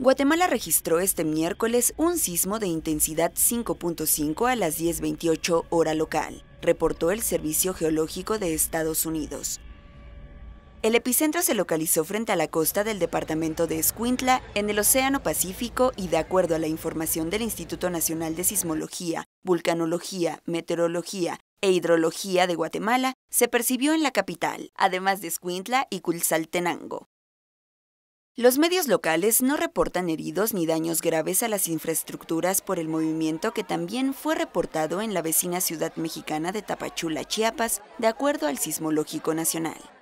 Guatemala registró este miércoles un sismo de intensidad 5.5 a las 10.28 hora local, reportó el Servicio Geológico de Estados Unidos. El epicentro se localizó frente a la costa del departamento de Escuintla, en el Océano Pacífico, y de acuerdo a la información del Instituto Nacional de Sismología, Vulcanología, Meteorología e Hidrología de Guatemala, se percibió en la capital, además de Escuintla y Culsaltenango. Los medios locales no reportan heridos ni daños graves a las infraestructuras por el movimiento que también fue reportado en la vecina ciudad mexicana de Tapachula, Chiapas, de acuerdo al Sismológico Nacional.